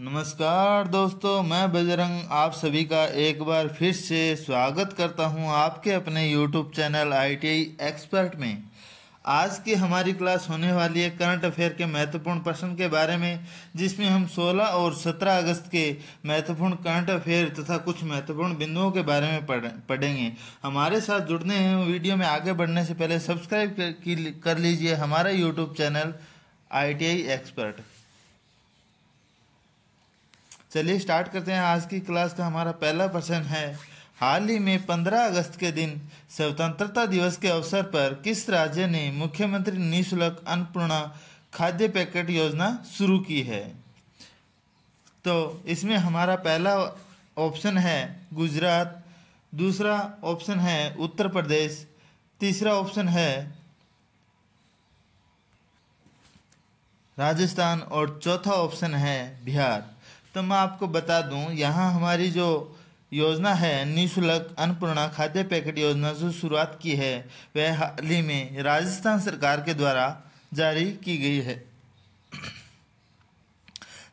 नमस्कार दोस्तों मैं बजरंग आप सभी का एक बार फिर से स्वागत करता हूं आपके अपने यूट्यूब चैनल आईटीआई एक्सपर्ट में आज की हमारी क्लास होने वाली है करंट अफेयर के महत्वपूर्ण प्रश्न के बारे में जिसमें हम 16 और 17 अगस्त के महत्वपूर्ण करंट अफेयर तथा कुछ महत्वपूर्ण बिंदुओं के बारे में पढ़ेंगे हमारे साथ जुड़ने हैं वीडियो में आगे बढ़ने से पहले सब्सक्राइब कर लीजिए हमारा यूट्यूब चैनल आई एक्सपर्ट चलिए स्टार्ट करते हैं आज की क्लास का हमारा पहला प्रश्न है हाल ही में 15 अगस्त के दिन स्वतंत्रता दिवस के अवसर पर किस राज्य ने मुख्यमंत्री निःशुल्क अन्नपूर्णा खाद्य पैकेट योजना शुरू की है तो इसमें हमारा पहला ऑप्शन है गुजरात दूसरा ऑप्शन है उत्तर प्रदेश तीसरा ऑप्शन है राजस्थान और चौथा ऑप्शन है बिहार तो मैं आपको बता दूं यहाँ हमारी जो योजना है निःशुल्क अन्नपूर्णा खाद्य पैकेट योजना जो शुरुआत की है वह हाल ही में राजस्थान सरकार के द्वारा जारी की गई है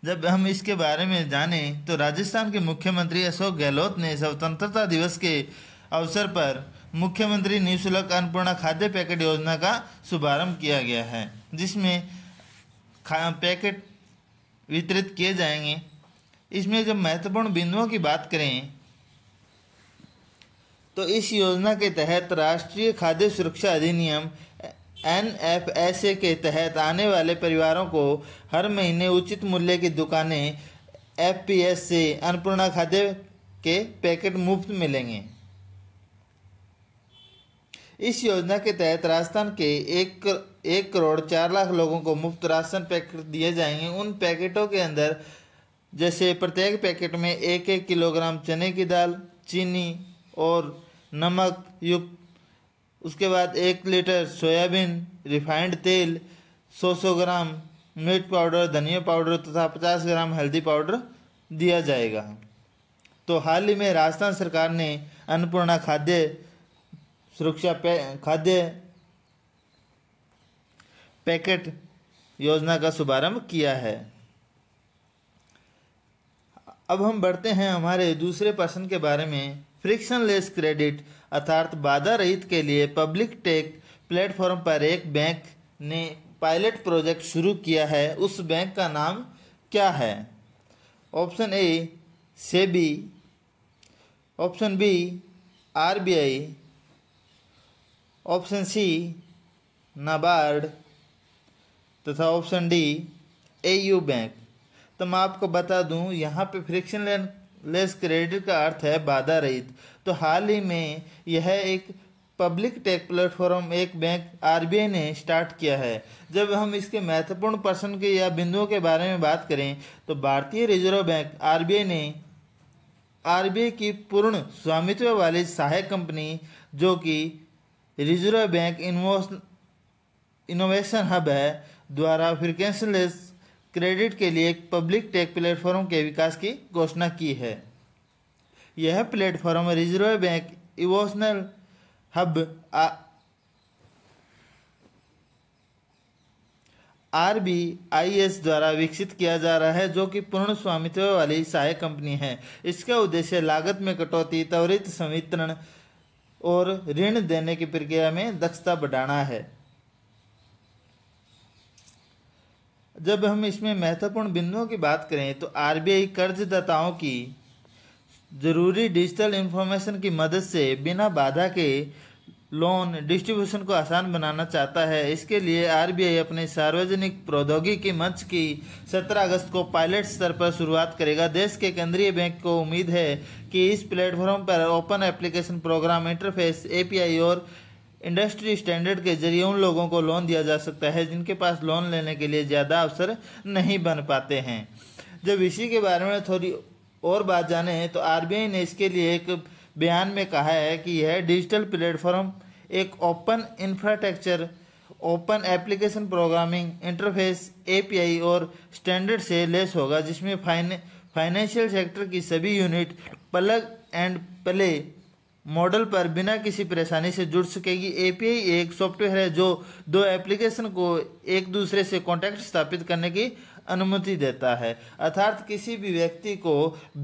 जब हम इसके बारे में जाने तो राजस्थान के मुख्यमंत्री अशोक गहलोत ने स्वतंत्रता दिवस के अवसर पर मुख्यमंत्री निःशुल्क अन्नपूर्णा खाद्य पैकेट योजना का शुभारंभ किया गया है जिसमें पैकेट वितरित किए जाएंगे इसमें जब महत्वपूर्ण बिंदुओं की बात करें तो इस योजना के तहत राष्ट्रीय खाद्य सुरक्षा अधिनियम एन एफ एस ए के तहत आने वाले परिवारों को हर महीने उचित मूल्य की दुकानें एफ पी एस से अन्नपूर्णा खाद्य के पैकेट मुफ्त मिलेंगे इस योजना के तहत राजस्थान के एक एक करोड़ चार लाख लोगों को मुफ्त राशन पैकेट दिए जाएंगे उन पैकेटों के अंदर जैसे प्रत्येक पैकेट में एक एक किलोग्राम चने की दाल चीनी और नमक युक्त उसके बाद एक लीटर सोयाबीन रिफाइंड तेल 100 सौ ग्राम मिर्च पाउडर धनिया पाउडर तथा 50 ग्राम हल्दी पाउडर दिया जाएगा तो हाल ही में राजस्थान सरकार ने अन्नपूर्णा खाद्य सुरक्षा खाद्य पैकेट योजना का शुभारंभ किया है अब हम बढ़ते हैं हमारे दूसरे पर्सन के बारे में फ्रिक्शनलेस क्रेडिट अर्थात बाधा रहित के लिए पब्लिक टेक प्लेटफॉर्म पर एक बैंक ने पायलट प्रोजेक्ट शुरू किया है उस बैंक का नाम क्या है option A SEBI option B RBI option C NABARD तथा ऑप्शन डी एयू बैंक तो मैं आपको बता दूं यहाँ पे फ्रिक्शन लेस क्रेडिट का अर्थ है बाधा रहित तो हाल ही में यह एक पब्लिक टेक प्लेटफॉर्म एक बैंक आरबीआई ने स्टार्ट किया है जब हम इसके महत्वपूर्ण पर्सन के या बिंदुओं के बारे में बात करें तो भारतीय रिजर्व बैंक आरबीआई ने आरबीआई की पूर्ण स्वामित्व वाली सहायक कंपनी जो कि रिजर्व बैंक इनोवेशन हब है द्वारा फ्रिक्वेंसलेस क्रेडिट के लिए एक पब्लिक टेक प्लेटफॉर्म के विकास की घोषणा की है यह प्लेटफॉर्म रिजर्व बैंक इवोशनल hub R B I S द्वारा विकसित किया जा रहा है जो कि पूर्ण स्वामित्व वाली सहायक कंपनी है इसका उद्देश्य लागत में कटौती त्वरित संवितरण और ऋण देने की प्रक्रिया में दक्षता बढ़ाना है जब हम इसमें महत्वपूर्ण बिंदुओं की बात करें तो आरबीआई कर्जदाताओं की जरूरी डिजिटल इन्फॉर्मेशन की मदद से बिना बाधा के लोन डिस्ट्रीब्यूशन को आसान बनाना चाहता है इसके लिए आरबीआई अपने सार्वजनिक प्रौद्योगिकी मंच की 17 अगस्त को पायलट स्तर पर शुरुआत करेगा देश के केंद्रीय बैंक को उम्मीद है कि इस प्लेटफॉर्म पर open application program interface API और इंडस्ट्री स्टैंडर्ड के जरिए उन लोगों को लोन दिया जा सकता है जिनके पास लोन लेने के लिए ज़्यादा अवसर नहीं बन पाते हैं जब इसी के बारे में थोड़ी और बात जाने तो आर ने इसके लिए एक बयान में कहा है कि यह डिजिटल प्लेटफॉर्म एक open infrastructure open application programming interface API और स्टैंडर्ड से लेस होगा जिसमें फाइनेंशियल सेक्टर की सभी unit plug and play model पर बिना किसी परेशानी से जुड़ सकेगी एपीआई एक सॉफ्टवेयर है जो दो एप्लीकेशन को एक दूसरे से कॉन्टैक्ट स्थापित करने की अनुमति देता है अर्थात किसी भी व्यक्ति को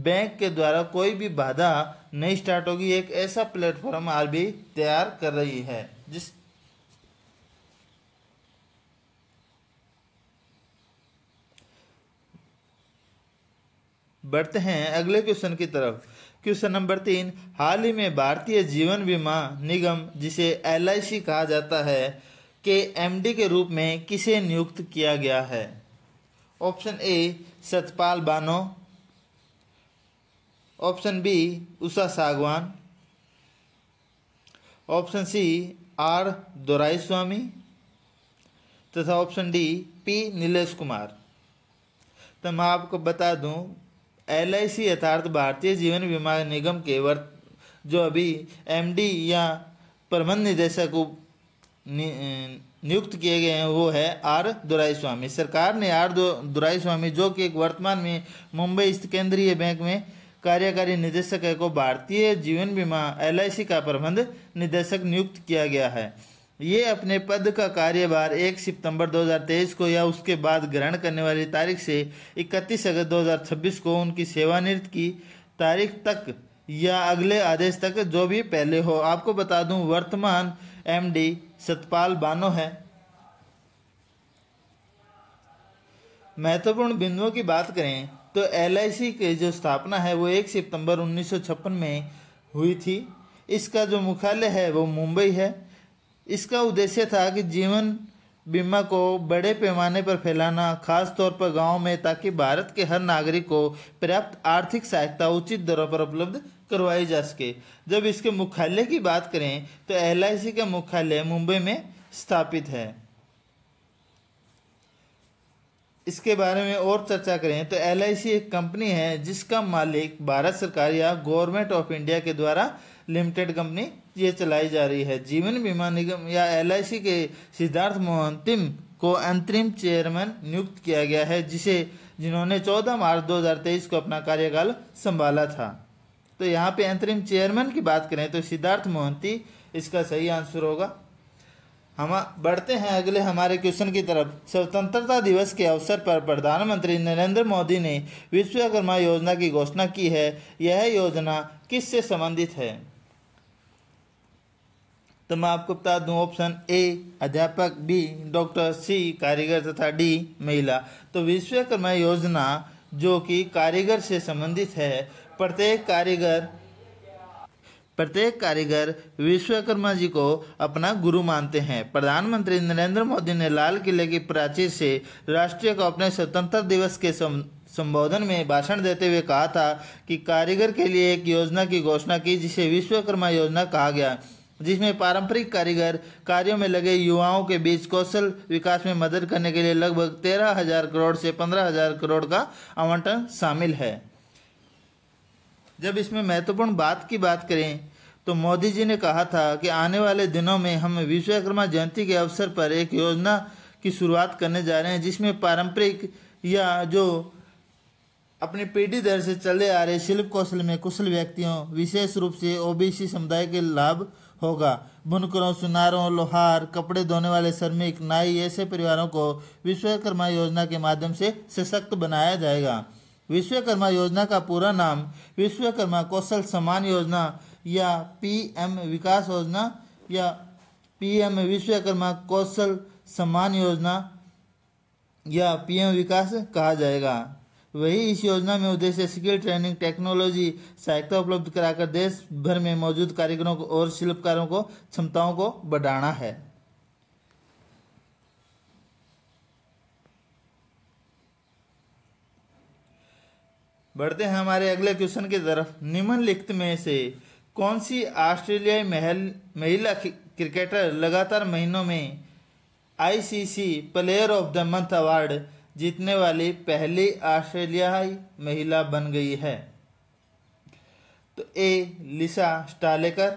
बैंक के द्वारा कोई भी बाधा नहीं स्टार्ट होगी एक ऐसा प्लेटफॉर्म आरबीआई तैयार कर रही है जिस बढ़ते हैं अगले क्वेश्चन की तरफ क्वेश्चन नंबर तीन हाल ही में भारतीय जीवन बीमा निगम जिसे एल कहा जाता है के एमडी के रूप में किसे नियुक्त किया गया है option A Satpal Bano option B Usha Sangwan option C R Doraiswamy तथा option D P Nilesh Kumar तो मैं आपको बता दूं एल यथार्थ भारतीय जीवन बीमा निगम के वर्त जो अभी एमडी या प्रबंध निदेशक को नियुक्त किए गए हैं वो है आर दुराई स्वामी सरकार ने आर दुराई स्वामी जो कि एक वर्तमान में मुंबई स्थित केंद्रीय बैंक में कार्यकारी निदेशक है को भारतीय जीवन बीमा एल का प्रबंध निदेशक नियुक्त किया गया है ये अपने पद का कार्यभार 1 सितंबर 2023 को या उसके बाद ग्रहण करने वाली तारीख से 31 अगस्त 2026 को उनकी सेवानिवृत्त की तारीख तक या अगले आदेश तक जो भी पहले हो आपको बता दूं वर्तमान एमडी सतपाल बानो है महत्वपूर्ण बिंदुओं की बात करें तो एल की जो स्थापना है वो 1 सितंबर 1956 में हुई थी इसका जो मुख्यालय है वो मुंबई है इसका उद्देश्य था कि जीवन बीमा को बड़े पैमाने पर फैलाना खास तौर पर गांव में ताकि भारत के हर नागरिक को पर्याप्त आर्थिक सहायता उचित दरों पर उपलब्ध करवाई जा सके जब इसके मुख्यालय की बात करें तो एल का मुख्यालय मुंबई में स्थापित है इसके बारे में और चर्चा करें तो एल एक कंपनी है जिसका मालिक भारत सरकार या गवर्नमेंट ऑफ इंडिया के द्वारा लिमिटेड कंपनी ये चलाई जा रही है जीवन बीमा निगम या एल के सिद्धार्थ मोहंतिम को अंतरिम चेयरमैन नियुक्त किया गया है जिसे जिन्होंने 14 मार्च 2023 को अपना कार्यकाल संभाला था तो यहाँ पे अंतरिम चेयरमैन की बात करें तो सिद्धार्थ मोहंती इसका सही आंसर होगा हम बढ़ते हैं अगले हमारे क्वेश्चन की तरफ स्वतंत्रता दिवस के अवसर पर प्रधानमंत्री नरेंद्र मोदी ने विश्वकर्मा योजना की घोषणा की है यह योजना किससे संबंधित है तो मैं आपको बता दूं ऑप्शन ए अध्यापक बी डॉक्टर सी कारीगर तथा डी महिला तो विश्वकर्मा योजना जो कि कारीगर से संबंधित है प्रत्येक कारीगर प्रत्येक कारीगर विश्वकर्मा जी को अपना गुरु मानते हैं प्रधानमंत्री नरेंद्र मोदी ने लाल किले की प्राचीर से राष्ट्रीय को अपने स्वतंत्रता दिवस के संबोधन में भाषण देते हुए कहा था कि कारीगर के लिए एक योजना की घोषणा की जिसे विश्वकर्मा योजना कहा गया जिसमें पारंपरिक कारीगर कार्यों में लगे युवाओं के बीच कौशल विकास में मदद करने के लिए लगभग तेरह हजार करोड़ से पंद्रह हजार करोड़ का आवंटन शामिल है जब इसमें महत्वपूर्ण बात की बात करें तो मोदी जी ने कहा था कि आने वाले दिनों में हम विश्वकर्मा जयंती के अवसर पर एक योजना की शुरुआत करने जा रहे हैं जिसमें पारंपरिक या जो अपनी पीढ़ी दर से चले आ रहे शिल्प कौशल में कुशल व्यक्तियों विशेष रूप से ओबीसी समुदाय के लाभ होगा बुनकरों सुनारों लोहार कपड़े धोने वाले श्रमिक नाई ऐसे परिवारों को विश्वकर्मा योजना के माध्यम से सशक्त बनाया जाएगा विश्वकर्मा योजना का पूरा नाम विश्वकर्मा कौशल सम्मान योजना या पीएम विकास योजना या पीएम विश्वकर्मा कौशल सम्मान योजना या पीएम विकास कहा जाएगा वही इस योजना में उद्देश्य स्किल ट्रेनिंग टेक्नोलॉजी सहायता उपलब्ध कराकर देश भर में मौजूद कारीगरों को और शिल्पकारों को क्षमताओं को बढ़ाना है बढ़ते हैं हमारे अगले क्वेश्चन की तरफ निम्नलिखित में से कौन सी ऑस्ट्रेलियाई महल महिला क्रिकेटर लगातार महीनों में ICC player of the month award जीतने वाली पहली ऑस्ट्रेलियाई महिला बन गई है तो A Lisa Sthalekar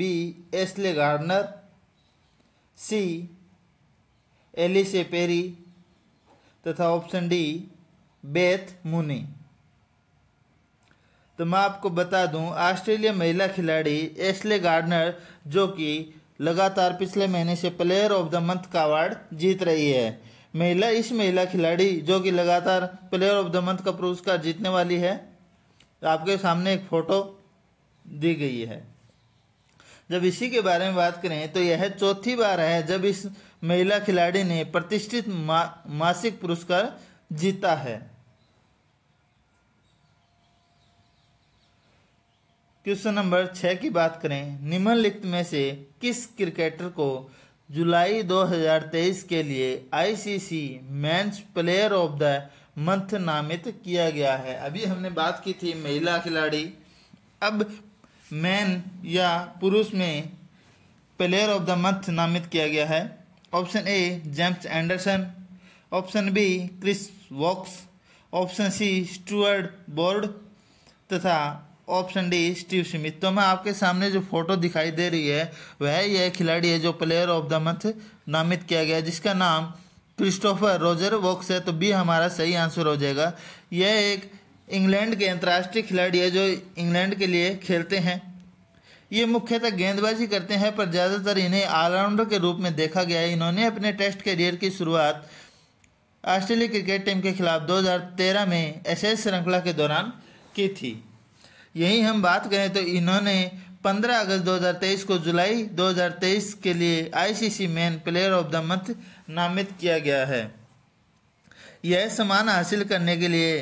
B Ashleigh Gardner C Ellyse Perry तथा ऑप्शन डी बेथ मुनी तो मैं आपको बता दूं ऑस्ट्रेलिया महिला खिलाड़ी एस्ले गार्डनर जो कि लगातार पिछले महीने से प्लेयर ऑफ द मंथ का अवार्ड जीत रही है महिला इस महिला खिलाड़ी जो कि लगातार प्लेयर ऑफ द मंथ का पुरस्कार जीतने वाली है आपके सामने एक फ़ोटो दी गई है जब इसी के बारे में बात करें तो यह चौथी बार है जब इस महिला खिलाड़ी ने प्रतिष्ठित मा, मासिक पुरस्कार जीता है क्वेश्चन नंबर छह की बात करें निम्नलिखित में से किस क्रिकेटर को जुलाई 2023 के लिए ICC men's player of the month नामित किया गया है अभी हमने बात की थी महिला खिलाड़ी अब मैन या पुरुष में प्लेयर ऑफ द मंथ नामित किया गया है option A James Anderson option B Chris Woakes option C Stuart Broad तथा ऑप्शन डी स्टीव स्मिथ तो मैं आपके सामने जो फोटो दिखाई दे रही है वह यह खिलाड़ी है जो प्लेयर ऑफ द मंथ नामित किया गया जिसका नाम क्रिस्टोफर रोजर वॉक्स है तो बी हमारा सही आंसर हो जाएगा यह एक इंग्लैंड के अंतर्राष्ट्रीय खिलाड़ी है जो इंग्लैंड के लिए खेलते हैं ये मुख्यतः गेंदबाजी करते हैं पर ज़्यादातर इन्हें ऑलराउंडर के रूप में देखा गया है इन्होंने अपने टेस्ट करियर की शुरुआत ऑस्ट्रेलिया क्रिकेट टीम के खिलाफ 2013 में एशेज श्रृंखला के दौरान की थी यही हम बात करें तो इन्होंने 15 अगस्त 2023 को जुलाई 2023 के लिए ICC man player of the month नामित किया गया है यह सम्मान हासिल करने के लिए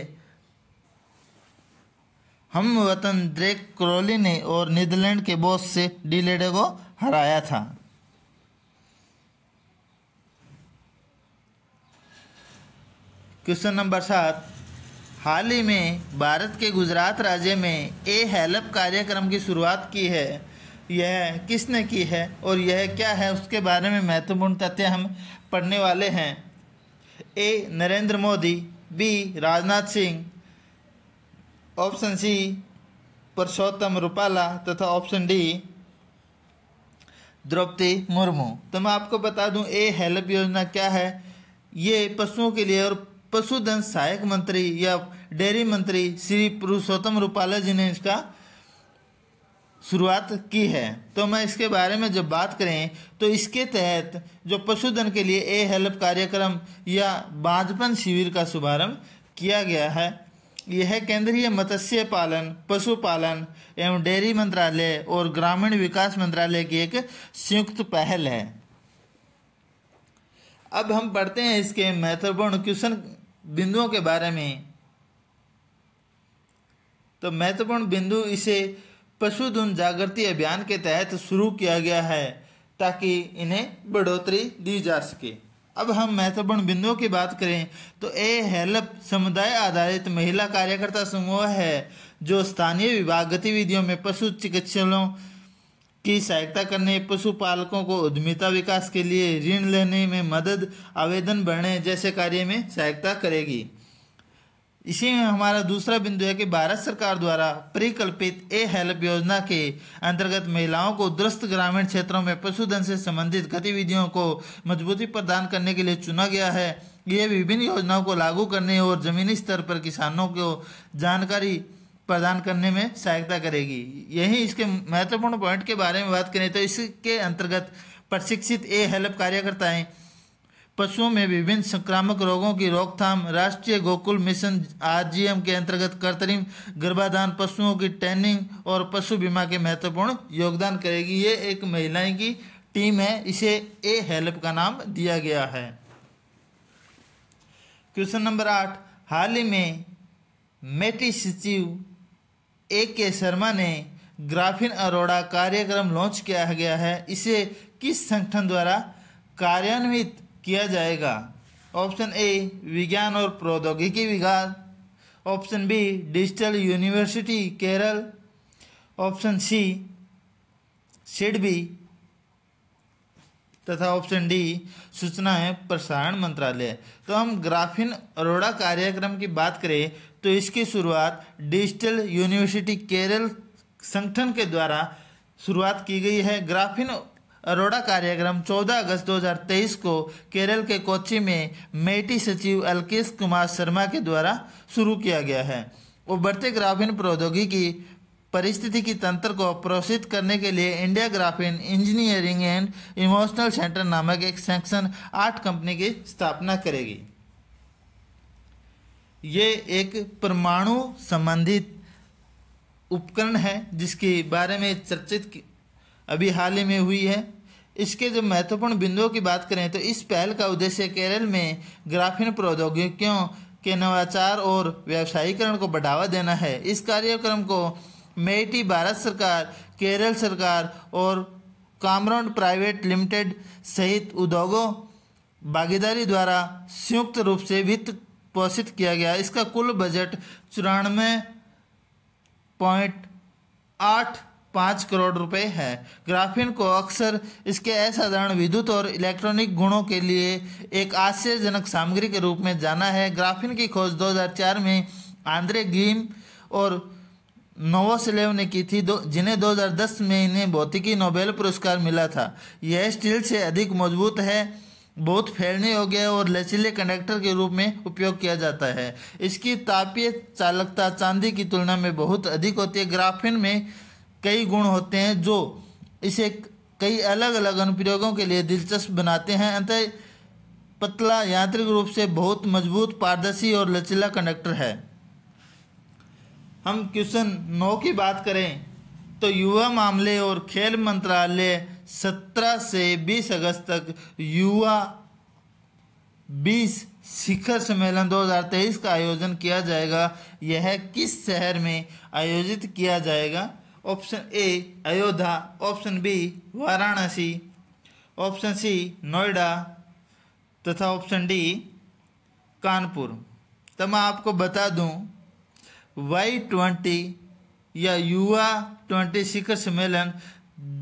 हम वतन ड्रेक क्रोली ने और नीदरलैंड के बॉस से डीलेडे को हराया था क्वेश्चन नंबर सात हाल ही में भारत के गुजरात राज्य में ए हेल्प कार्यक्रम की शुरुआत की है यह किसने की है और यह क्या है उसके बारे में महत्वपूर्ण तथ्य हम पढ़ने वाले हैं A Narendra Modi B Rajnath Singh option C Purushottam Rupala तथा ऑप्शन डी द्रौपदी मुर्मू तो मैं आपको बता दूं ए हेल्प योजना क्या है ये पशुओं के लिए और पशुधन सहायक मंत्री या डेयरी मंत्री श्री पुरुषोत्तम रूपाला जी ने इसका शुरुआत की है तो मैं इसके बारे में जब बात करें तो इसके तहत जो पशुधन के लिए ए हेल्प कार्यक्रम या बाजपन शिविर का शुभारंभ किया गया है यह केंद्रीय मत्स्य पालन पशुपालन एवं डेयरी मंत्रालय और ग्रामीण विकास मंत्रालय की एक संयुक्त पहल है अब हम पढ़ते हैं इसके महत्वपूर्ण क्वेश्चन बिंदुओं के बारे में तो महत्वपूर्ण बिंदु इसे पशुधन जागृति अभियान के तहत शुरू किया गया है ताकि इन्हें बढ़ोतरी दी जा सके अब हम महत्वपूर्ण बिंदुओं की बात करें तो ए हेल्प समुदाय आधारित महिला कार्यकर्ता समूह है जो स्थानीय विभाग गतिविधियों में पशु चिकित्सकों की सहायता करने पशुपालकों को उद्यमिता विकास के लिए ऋण लेने में मदद आवेदन भरने जैसे कार्य में सहायता करेगी इसी में हमारा दूसरा बिंदु है कि भारत सरकार द्वारा परिकल्पित ए हेल्प योजना के अंतर्गत महिलाओं को दुरस्त ग्रामीण क्षेत्रों में पशुधन से संबंधित गतिविधियों को मजबूती प्रदान करने के लिए चुना गया है ये विभिन्न योजनाओं को लागू करने और जमीनी स्तर पर किसानों को जानकारी प्रदान करने में सहायता करेगी यही इसके महत्वपूर्ण पॉइंट के बारे में बात करें तो इसके अंतर्गत प्रशिक्षित ए हेल्प कार्यकर्ताएं पशुओं में विभिन्न संक्रामक रोगों की रोकथाम राष्ट्रीय गोकुल मिशन आरजीएम के अंतर्गत कृत्रिम गर्भाधान पशुओं की ट्रेनिंग और पशु बीमा के महत्वपूर्ण योगदान करेगी ये एक महिलाएं की टीम है इसे ए हेल्प का नाम दिया गया है क्वेश्चन नंबर आठ हाल ही में मेटी सचिव ए के शर्मा ने ग्राफिन अरोड़ा कार्यक्रम लॉन्च किया गया है इसे किस संगठन द्वारा कार्यान्वित किया जाएगा ऑप्शन ए विज्ञान और प्रौद्योगिकी विभाग option B digital university Kerala option C SIDBI तथा ऑप्शन डी सूचना है प्रसारण मंत्रालय तो हम ग्राफिन अरोड़ा कार्यक्रम की बात करें तो इसकी शुरुआत डिजिटल यूनिवर्सिटी केरल संगठन के द्वारा शुरुआत की गई है ग्राफिन अरोड़ा कार्यक्रम 14 अगस्त 2023 को केरल के कोच्चि में मेटी सचिव अल्केश कुमार शर्मा के द्वारा शुरू किया गया है बढ़ते ग्राफीन प्रौद्योगिकी परिस्थिति की तंत्र को प्रोत्साहित करने के लिए India graphene engineering and innovation centre नामक एक सेंक्शन आठ कंपनी की स्थापना करेगी ये एक परमाणु संबंधित उपकरण है जिसके बारे में चर्चित अभी हाल ही में हुई है इसके जो महत्वपूर्ण बिंदुओं की बात करें तो इस पहल का उद्देश्य केरल में ग्राफीन प्रौद्योगिकियों के नवाचार और व्यावसायीकरण को बढ़ावा देना है इस कार्यक्रम को मेटी भारत सरकार केरल सरकार और कामरोन प्राइवेट लिमिटेड सहित उद्योगों भागीदारी द्वारा संयुक्त रूप से वित्त पोषित किया गया इसका कुल बजट चौरानवे पॉइंट आठ पाँच करोड़ रुपए है ग्राफीन को अक्सर इसके असाधारण विद्युत और इलेक्ट्रॉनिक गुणों के लिए एक आश्चर्यजनक सामग्री के रूप में जाना है ग्राफीन की खोज 2004 में आंद्रे गीम और नोवोसलेव ने की थी दो जिन्हें 2010 में इन्हें भौतिकी नोबेल पुरस्कार मिला था यह स्टील से अधिक मजबूत है बहुत फैलने हो गया और लचीले कंडक्टर के रूप में उपयोग किया जाता है इसकी तापीय चालकता चांदी की तुलना में बहुत अधिक होती है ग्राफिन में कई गुण होते हैं जो इसे कई अलग अलग अनुप्रयोगों के लिए दिलचस्प बनाते हैं अंत पतला यांत्रिक रूप से बहुत मजबूत पारदर्शी और लचीला कंडक्टर है हम क्वेश्चन नौ की बात करें तो युवा मामले और खेल मंत्रालय 17 से 20 अगस्त तक युवा 20 शिखर सम्मेलन 2023 का आयोजन किया जाएगा यह किस शहर में आयोजित किया जाएगा option A Ayodhya option B Varanasi option C Noida तथा ऑप्शन डी कानपुर तो मैं आपको बता दूं वाई ट्वेंटी या युवा ट्वेंटी शिखर सम्मेलन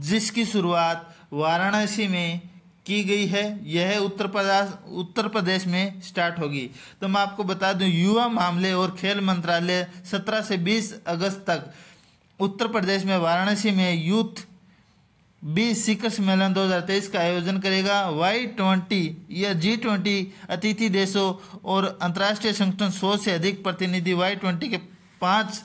जिसकी शुरुआत वाराणसी में की गई है यह उत्तर प्रदेश उत्तर प्रदेश में स्टार्ट होगी तो मैं आपको बता दूं युवा मामले और खेल मंत्रालय 17 से 20 अगस्त तक उत्तर प्रदेश में वाराणसी में यूथ बी शिखर सम्मेलन 2023 का आयोजन करेगा वाई ट्वेंटी या जी ट्वेंटी अतिथि देशों और अंतर्राष्ट्रीय संगठन सौ से अधिक प्रतिनिधि वाई ट्वेंटी के पांच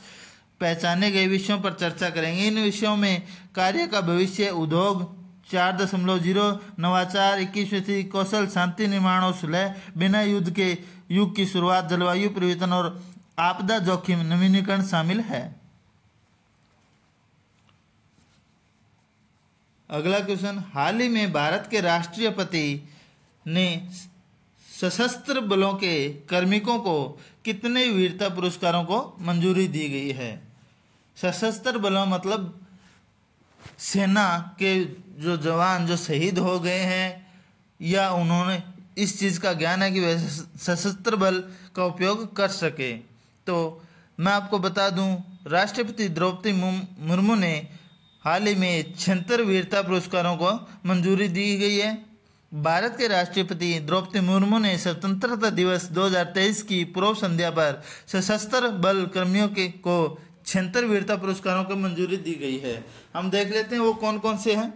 पहचाने गए विषयों पर चर्चा करेंगे इन विषयों में कार्य का भविष्य उद्योग चार दशमलव जीरो नवाचार इक्कीसवीं सदी कौशल शांति निर्माण और सुलह बिना युद्ध के युग की शुरुआत जलवायु परिवर्तन और आपदा जोखिम नवीनीकरण शामिल है अगला क्वेश्चन हाल ही में भारत के राष्ट्रीय पति ने सशस्त्र बलों के कार्मिकों को कितने वीरता पुरस्कारों को मंजूरी दी गई है सशस्त्र बलों मतलब सेना के जो जवान जो शहीद हो गए हैं या उन्होंने इस चीज़ का ज्ञान है कि वह सशस्त्र बल का उपयोग कर सके तो मैं आपको बता दूं राष्ट्रपति द्रौपदी मुर्मू ने हाल ही में छिहत्तर वीरता पुरस्कारों को मंजूरी दी गई है भारत के राष्ट्रपति द्रौपदी मुर्मू ने स्वतंत्रता दिवस 2023 की पूर्व संध्या पर सशस्त्र बल कर्मियों के को छिहत्तर वीरता पुरस्कारों को मंजूरी दी गई है हम देख लेते हैं वो कौन कौन से हैं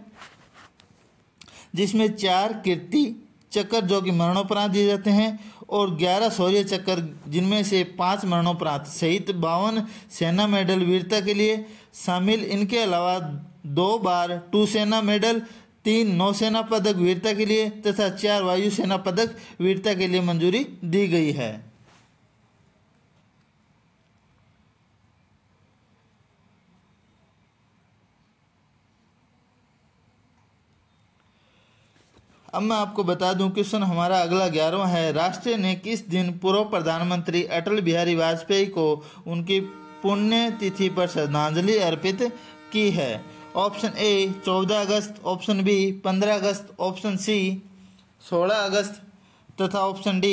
जिसमें चार कीर्ति चक्कर जो कि मरणोपरांत दिए जाते हैं और ग्यारह शौर्य चक्कर जिनमें से पाँच मरणोपरांत सहित बावन सेना मेडल वीरता के लिए शामिल इनके अलावा दो बार टू सेना मेडल तीन नौसेना पदक वीरता के लिए तथा चार वायुसेना पदक वीरता के लिए मंजूरी दी गई है अब मैं आपको बता दूं क्वेश्चन हमारा अगला ग्यारहवा है राष्ट्र ने किस दिन पूर्व प्रधानमंत्री अटल बिहारी वाजपेयी को उनकी पुण्य तिथि पर श्रद्धांजलि अर्पित की है ऑप्शन ए 14 अगस्त ऑप्शन बी 15 अगस्त ऑप्शन सी 16 अगस्त तथा ऑप्शन डी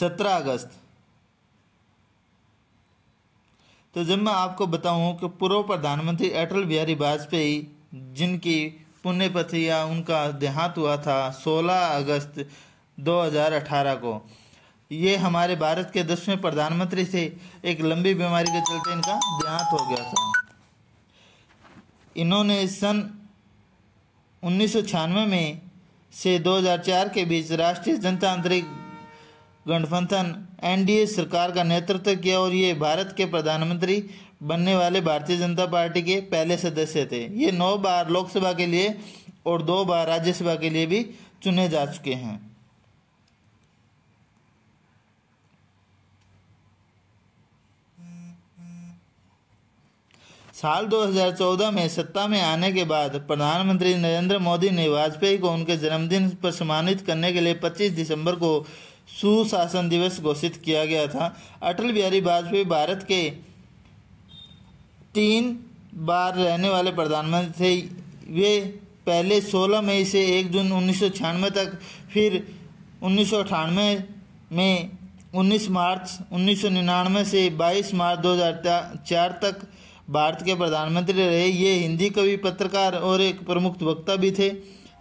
17 अगस्त तो जब मैं आपको बताऊं कि पूर्व प्रधानमंत्री अटल बिहारी वाजपेयी जिनकी पुण्यपति या उनका देहांत हुआ था 16 अगस्त 2018 को ये हमारे भारत के दसवें प्रधानमंत्री थे एक लंबी बीमारी के चलते इनका देहांत हो गया था इन्होंने सन उन्नीस में से 2004 के बीच राष्ट्रीय जनतांत्रिक गठबंधन एनडीए सरकार का नेतृत्व किया और ये भारत के प्रधानमंत्री बनने वाले भारतीय जनता पार्टी के पहले सदस्य थे ये नौ बार लोकसभा के लिए और दो बार राज्यसभा के लिए भी चुने जा चुके हैं साल 2014 में सत्ता में आने के बाद प्रधानमंत्री नरेंद्र मोदी ने वाजपेयी को उनके जन्मदिन पर सम्मानित करने के लिए 25 दिसंबर को सुशासन दिवस घोषित किया गया था अटल बिहारी वाजपेयी भारत के तीन बार रहने वाले प्रधानमंत्री थे वे पहले 16 मई से 1 जून उन्नीस तक फिर उन्नीस में 19 मार्च उन्नीस से 22 मार्च 2004 तक भारत के प्रधानमंत्री रहे ये हिंदी कवि पत्रकार और एक प्रमुख वक्ता भी थे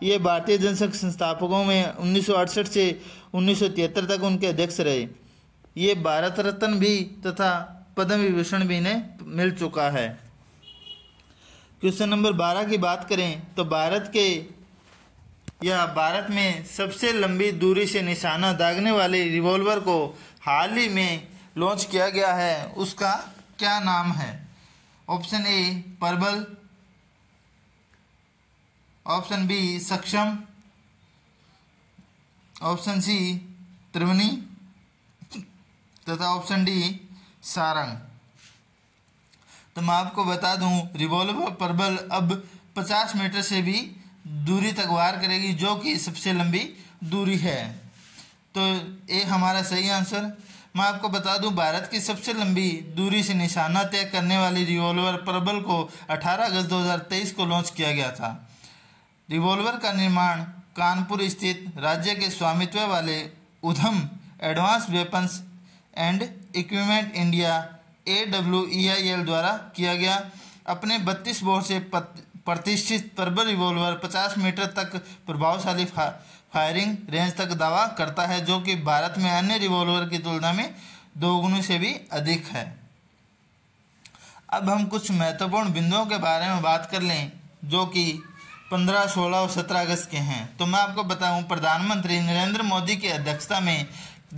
ये भारतीय जनसंघ संस्थापकों में उन्नीस से उन्नीस तक उनके अध्यक्ष रहे ये भारत रत्न भी तथा पद्म विभूषण भी इन्हें मिल चुका है क्वेश्चन नंबर बारह की बात करें तो भारत के या भारत में सबसे लंबी दूरी से निशाना दागने वाले रिवॉल्वर को हाल ही में लॉन्च किया गया है उसका क्या नाम है option A Prabal option B Saksham option C Triveni तथा ऑप्शन डी सारंग तो मैं आपको बता दूं रिवॉल्वर परबल अब 50 मीटर से भी दूरी तक वार करेगी जो कि सबसे लंबी दूरी है तो ए हमारा सही आंसर मैं आपको बता दूं भारत की सबसे लंबी दूरी से निशाना तय करने वाली रिवॉल्वर प्रबल को 18 अगस्त 2023 को लॉन्च किया गया था रिवॉल्वर का निर्माण कानपुर स्थित राज्य के स्वामित्व वाले उधम advanced weapons and equipment India A W E I L द्वारा किया गया अपने 32 बोर से प्रतिष्ठित प्रबल रिवॉल्वर 50 मीटर तक प्रभावशाली फायरिंग रेंज तक दावा करता है जो कि भारत में अन्य रिवॉल्वर की तुलना में दोगुनी से भी अधिक है अब हम कुछ महत्वपूर्ण बिंदुओं के बारे में बात कर लें जो कि 15, 16 और 17 अगस्त के हैं तो मैं आपको बताऊं प्रधानमंत्री नरेंद्र मोदी की अध्यक्षता में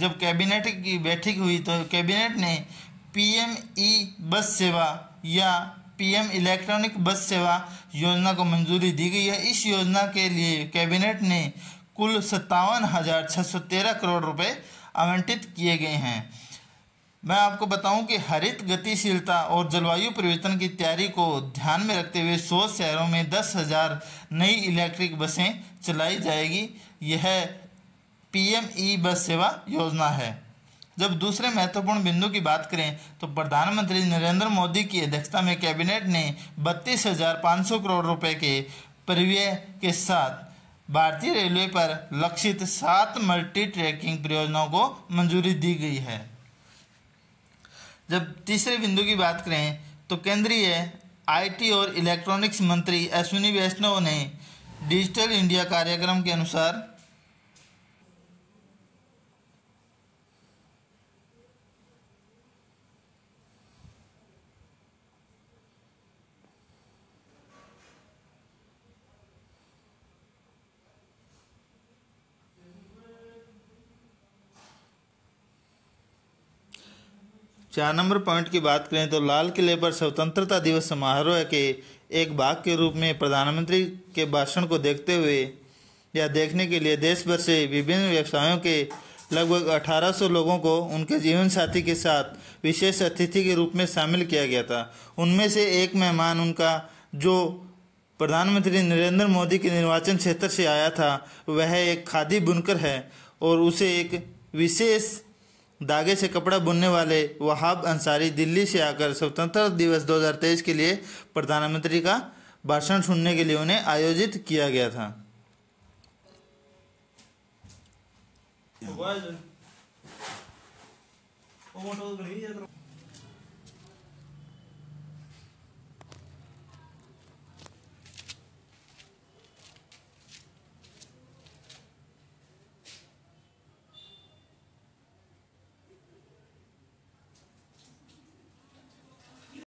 जब कैबिनेट की बैठक हुई तो कैबिनेट ने पीएम ई बस सेवा या पीएम इलेक्ट्रॉनिक बस सेवा योजना को मंजूरी दी गई है इस योजना के लिए कैबिनेट ने कुल सत्तावन हज़ार छः सौ तेरह करोड़ रुपए आवंटित किए गए हैं मैं आपको बताऊं कि हरित गतिशीलता और जलवायु परिवर्तन की तैयारी को ध्यान में रखते हुए सौ शहरों में दस हज़ार नई इलेक्ट्रिक बसें चलाई जाएगी यह पीएम ई बस सेवा योजना है जब दूसरे महत्वपूर्ण बिंदु की बात करें तो प्रधानमंत्री नरेंद्र मोदी की अध्यक्षता में कैबिनेट ने बत्तीस हज़ार पाँच सौ करोड़ रुपए के परिव्यय के साथ भारतीय रेलवे पर लक्षित सात मल्टी ट्रैकिंग परियोजनाओं को मंजूरी दी गई है जब तीसरे बिंदु की बात करें तो केंद्रीय आईटी और इलेक्ट्रॉनिक्स मंत्री अश्विनी वैष्णव ने डिजिटल इंडिया कार्यक्रम के अनुसार चार नंबर पॉइंट की बात करें तो लाल किले पर स्वतंत्रता दिवस समारोह के एक भाग के रूप में प्रधानमंत्री के भाषण को देखते हुए या देखने के लिए देश भर से विभिन्न व्यवसायों के लगभग 1800 लोगों को उनके जीवन साथी के साथ विशेष अतिथि के रूप में शामिल किया गया था उनमें से एक मेहमान उनका जो प्रधानमंत्री नरेंद्र मोदी के निर्वाचन क्षेत्र से आया था वह एक खादी बुनकर है और उसे एक विशेष धागे से कपड़ा बुनने वाले वहाब अंसारी दिल्ली से आकर स्वतंत्र दिवस 2023 के लिए प्रधानमंत्री का भाषण सुनने के लिए उन्हें आयोजित किया गया था तो